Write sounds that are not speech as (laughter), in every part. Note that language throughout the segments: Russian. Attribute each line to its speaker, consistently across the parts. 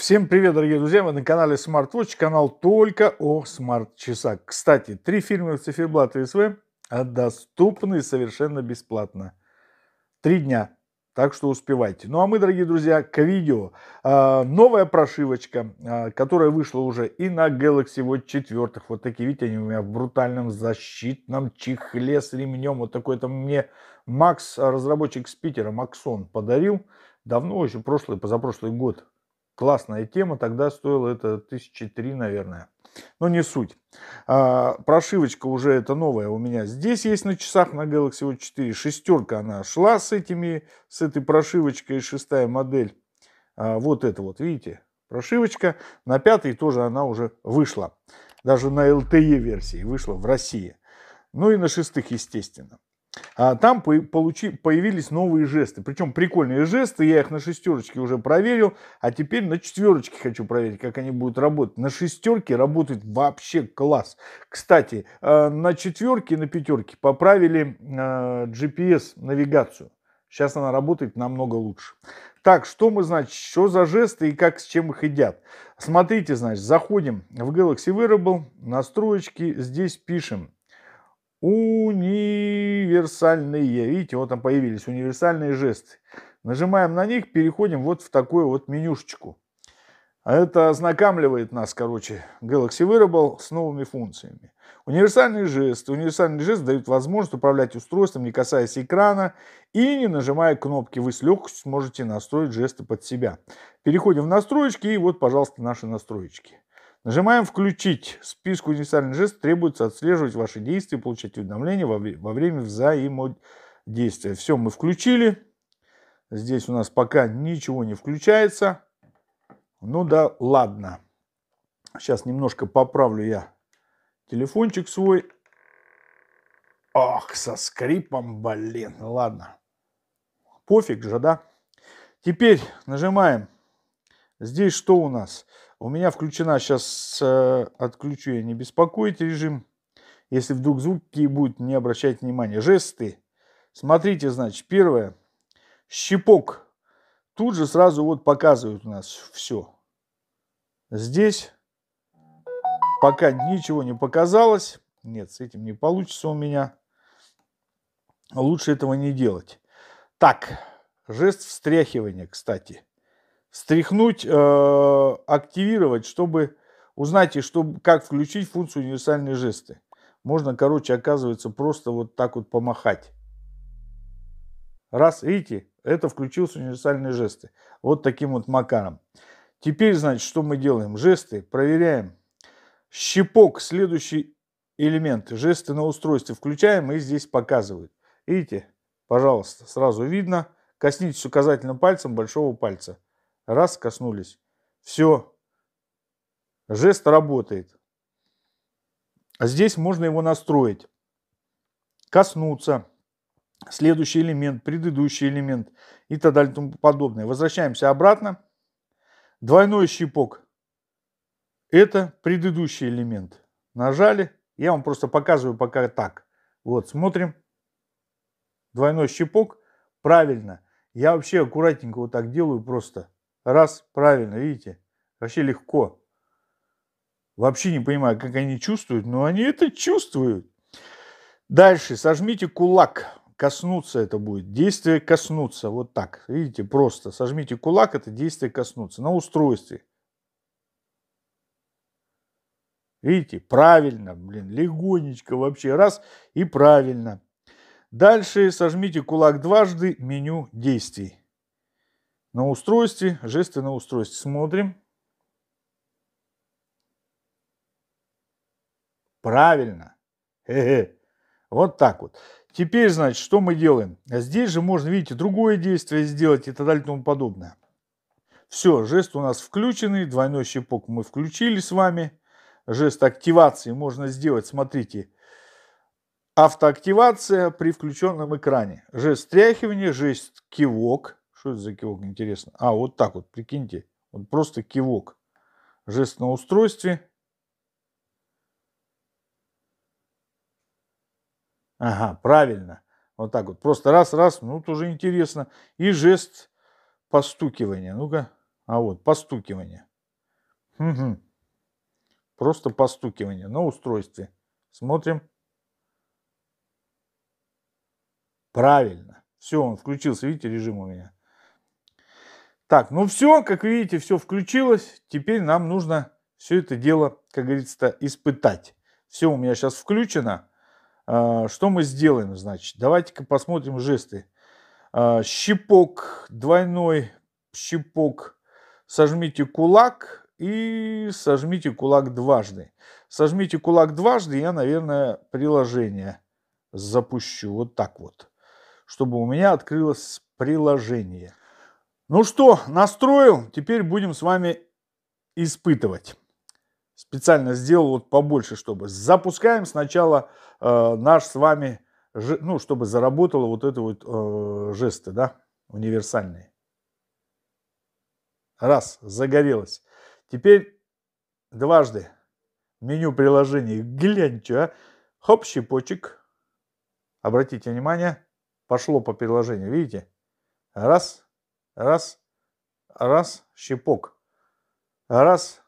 Speaker 1: Всем привет, дорогие друзья! Вы на канале SmartWatch, канал только о смарт-часах. Кстати, три фирмы циферблат СВ а доступны совершенно бесплатно. Три дня, так что успевайте. Ну а мы, дорогие друзья, к видео. А, новая прошивочка, а, которая вышла уже и на Galaxy Watch четвертых. Вот такие, видите, они у меня в брутальном защитном чехле с ремнем. Вот такой там мне Макс, разработчик с Питера, Максон, подарил. Давно, еще прошлый, позапрошлый год Классная тема, тогда стоило это тысячи три, наверное. Но не суть. А, прошивочка уже это новая у меня здесь есть на часах на Galaxy Watch 4. Шестерка она шла с этими, с этой прошивочкой, шестая модель. А, вот это вот, видите, прошивочка. На пятой тоже она уже вышла. Даже на LTE версии вышла в России. Ну и на шестых, естественно. А там появились новые жесты. Причем прикольные жесты, я их на шестерочке уже проверил, а теперь на четверочке хочу проверить, как они будут работать. На шестерке работает вообще класс. Кстати, э, на четверке и на пятерке поправили э, GPS-навигацию. Сейчас она работает намного лучше. Так, что мы, значит, что за жесты и как, с чем их едят? Смотрите, значит, заходим в Galaxy Wearable, настроечки, здесь пишем универсальные. Видите, вот там появились универсальные жесты. Нажимаем на них, переходим вот в такую вот менюшечку. А это ознакомливает нас, короче, Galaxy Wearable с новыми функциями. Универсальный жест. Универсальный жест дает возможность управлять устройством, не касаясь экрана и не нажимая кнопки. Вы с легкостью сможете настроить жесты под себя. Переходим в настройки и вот, пожалуйста, наши настройки. Нажимаем «Включить». Списку универсальных жестов требуется отслеживать ваши действия, получать уведомления во время взаимодействия. Все, мы включили. Здесь у нас пока ничего не включается. Ну да ладно. Сейчас немножко поправлю я телефончик свой. Ах, со скрипом, блин, ладно. Пофиг же, да? Теперь нажимаем. Здесь что у нас? У меня включена сейчас, э, отключу я, не беспокоить режим. Если вдруг звуки будут, не обращать внимания. Жесты. Смотрите, значит, первое. Щипок. Тут же сразу вот показывают у нас все. Здесь пока ничего не показалось. Нет, с этим не получится у меня. Лучше этого не делать. Так, жест встряхивания, кстати. Стряхнуть, э, активировать, чтобы узнать и чтобы как включить функцию универсальные жесты. Можно, короче, оказывается, просто вот так вот помахать. Раз, видите, это включился универсальные жесты. Вот таким вот макаром. Теперь, значит, что мы делаем? Жесты проверяем. Щипок, следующий элемент. Жесты на устройстве включаем и здесь показывают. Видите, пожалуйста, сразу видно. Коснитесь указательным пальцем большого пальца. Раз, коснулись. Все. Жест работает. А здесь можно его настроить. Коснуться. Следующий элемент, предыдущий элемент и так далее и тому подобное. Возвращаемся обратно. Двойной щипок. Это предыдущий элемент. Нажали. Я вам просто показываю пока так. Вот, смотрим. Двойной щипок. Правильно. Я вообще аккуратненько вот так делаю просто. Раз, правильно, видите? Вообще легко. Вообще не понимаю, как они чувствуют, но они это чувствуют. Дальше сожмите кулак. Коснуться это будет. Действие коснуться. Вот так. Видите, просто. Сожмите кулак, это действие коснуться. На устройстве. Видите, правильно, блин, легонечко вообще. Раз и правильно. Дальше сожмите кулак дважды, меню действий на устройстве, жесты на устройстве. Смотрим. Правильно. Хе-хе. Вот так вот. Теперь, значит, что мы делаем? Здесь же можно, видите, другое действие сделать и так далее и тому подобное. Все, жест у нас включенный, двойной щипок мы включили с вами. Жест активации можно сделать, смотрите, автоактивация при включенном экране. Жест стряхивания, жест кивок – что это за кивок, интересно? А, вот так вот, прикиньте. Вот просто кивок. Жест на устройстве. Ага, правильно. Вот так вот. Просто раз-раз, ну, тоже интересно. И жест постукивания. Ну-ка. А вот, постукивание. Угу. Просто постукивание на устройстве. Смотрим. Правильно. Все, он включился. Видите, режим у меня. Так, ну все, как видите, все включилось. Теперь нам нужно все это дело, как говорится, испытать. Все у меня сейчас включено. А, что мы сделаем, значит? Давайте-ка посмотрим жесты. А, щипок, двойной щипок. Сожмите кулак и сожмите кулак дважды. Сожмите кулак дважды, я, наверное, приложение запущу вот так вот, чтобы у меня открылось приложение. Ну что, настроил, теперь будем с вами испытывать. Специально сделал вот побольше, чтобы. Запускаем сначала э, наш с вами, ну, чтобы заработало вот это вот э, жесты, да, универсальные. Раз, загорелось. Теперь дважды меню приложений. Гляньте, а? Хоп, щепочек. Обратите внимание, пошло по приложению, видите? Раз, Раз, раз, щепок. Раз,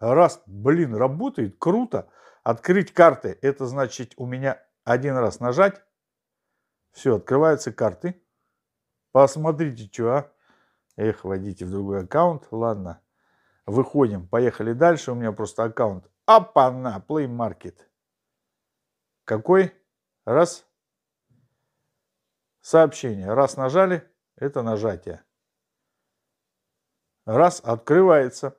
Speaker 1: раз, блин, работает, круто. Открыть карты, это значит у меня один раз нажать. Все, открываются карты. Посмотрите, что, а. Эх, вводите в другой аккаунт. Ладно, выходим, поехали дальше. У меня просто аккаунт. Апана, Play Market. Какой? Раз. Сообщение. Раз нажали, это нажатие. Раз, открывается.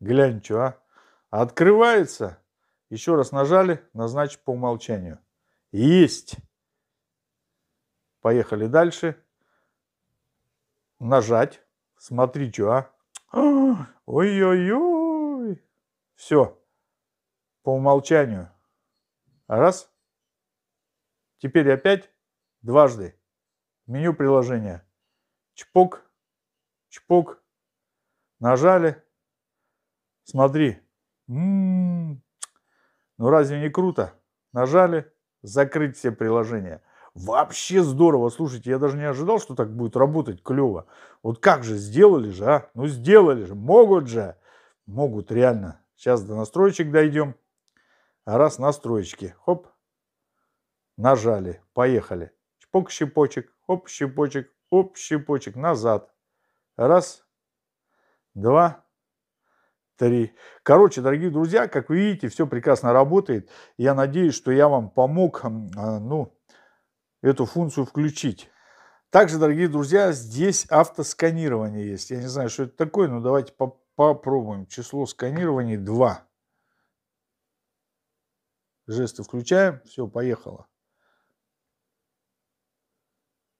Speaker 1: Глянь, что, а? Открывается. Еще раз нажали, назначь по умолчанию. Есть. Поехали дальше. Нажать. Смотри, что, а? (gasps) Ой-ой-ой. Все. По умолчанию. Раз. Теперь опять дважды. Меню приложения. Чпок. Чпок. Нажали. Смотри. М -м -м. Ну разве не круто? Нажали. Закрыть все приложения. Вообще здорово. Слушайте, я даже не ожидал, что так будет работать клево. Вот как же, сделали же, а? Ну сделали же, могут же. Могут, реально. Сейчас до настроечек дойдем. А раз настроечки, хоп, нажали, поехали. Чпок щепочек, хоп щепочек, хоп щепочек, назад. Раз, два, три. Короче, дорогие друзья, как вы видите, все прекрасно работает. Я надеюсь, что я вам помог а, ну, эту функцию включить. Также, дорогие друзья, здесь автосканирование есть. Я не знаю, что это такое, но давайте по попробуем. Число сканирований 2. Жесты включаем. Все, поехало.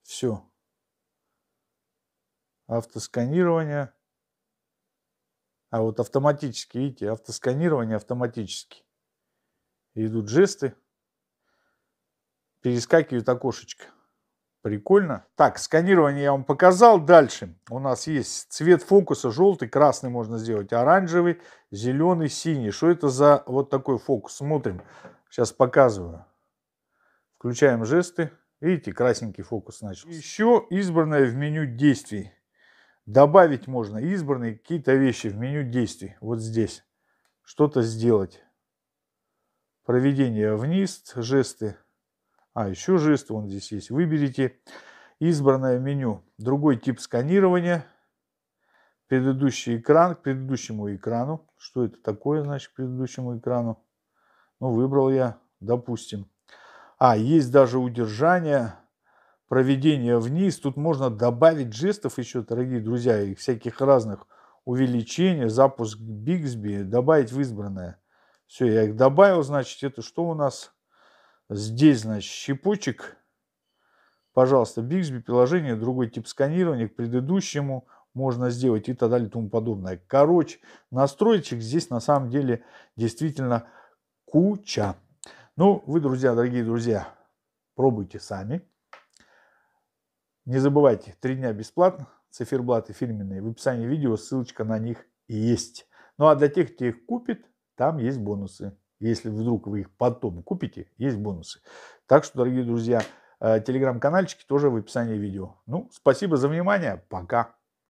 Speaker 1: Все. Автосканирование а вот автоматически, видите, автосканирование автоматически. идут жесты. Перескакивает окошечко. Прикольно. Так, сканирование я вам показал. Дальше у нас есть цвет фокуса желтый, красный можно сделать, оранжевый, зеленый, синий. Что это за вот такой фокус? Смотрим. Сейчас показываю. Включаем жесты. Видите, красненький фокус начался. Еще избранное в меню действий. Добавить можно избранные какие-то вещи в меню действий, вот здесь. Что-то сделать. Проведение вниз, жесты. А, еще жесты, он здесь есть. Выберите избранное меню. Другой тип сканирования. Предыдущий экран к предыдущему экрану. Что это такое, значит, к предыдущему экрану? Ну, выбрал я, допустим. А, есть даже удержание проведения вниз. Тут можно добавить жестов еще, дорогие друзья, и всяких разных увеличений, запуск Bixby, добавить в избранное. Все, я их добавил, значит, это что у нас? Здесь, значит, щепочек Пожалуйста, Bixby, приложение, другой тип сканирования к предыдущему можно сделать и так далее и тому подобное. Короче, настроечек здесь на самом деле действительно куча. Ну, вы, друзья, дорогие друзья, пробуйте сами. Не забывайте, три дня бесплатно, циферблаты фирменные. В описании видео ссылочка на них есть. Ну а для тех, кто их купит, там есть бонусы. Если вдруг вы их потом купите, есть бонусы. Так что, дорогие друзья, э, телеграм-канальчики тоже в описании видео. Ну, спасибо за внимание. Пока.